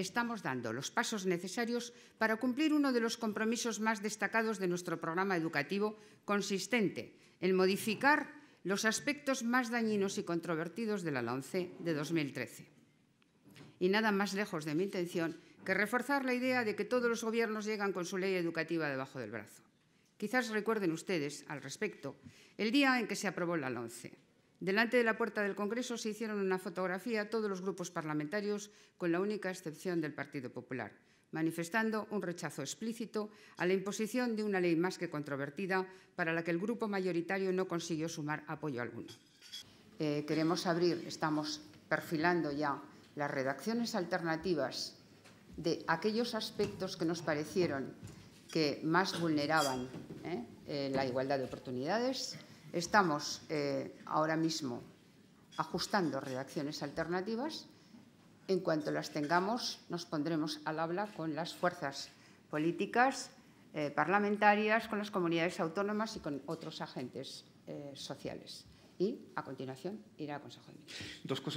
estamos dando los pasos necesarios para cumplir uno de los compromisos más destacados de nuestro programa educativo, consistente en modificar los aspectos más dañinos y controvertidos de la LONCE de 2013. Y nada más lejos de mi intención que reforzar la idea de que todos los gobiernos llegan con su ley educativa debajo del brazo. Quizás recuerden ustedes, al respecto, el día en que se aprobó la LONCE. Delante de la puerta del Congreso se hicieron una fotografía todos los grupos parlamentarios, con la única excepción del Partido Popular, manifestando un rechazo explícito a la imposición de una ley más que controvertida para la que el grupo mayoritario no consiguió sumar apoyo alguno. Eh, queremos abrir, estamos perfilando ya las redacciones alternativas de aquellos aspectos que nos parecieron que más vulneraban eh, eh, la igualdad de oportunidades, Estamos eh, ahora mismo ajustando redacciones alternativas. En cuanto las tengamos, nos pondremos al habla con las fuerzas políticas, eh, parlamentarias, con las comunidades autónomas y con otros agentes eh, sociales. Y, a continuación, irá al Consejo de Ministros. Dos cosas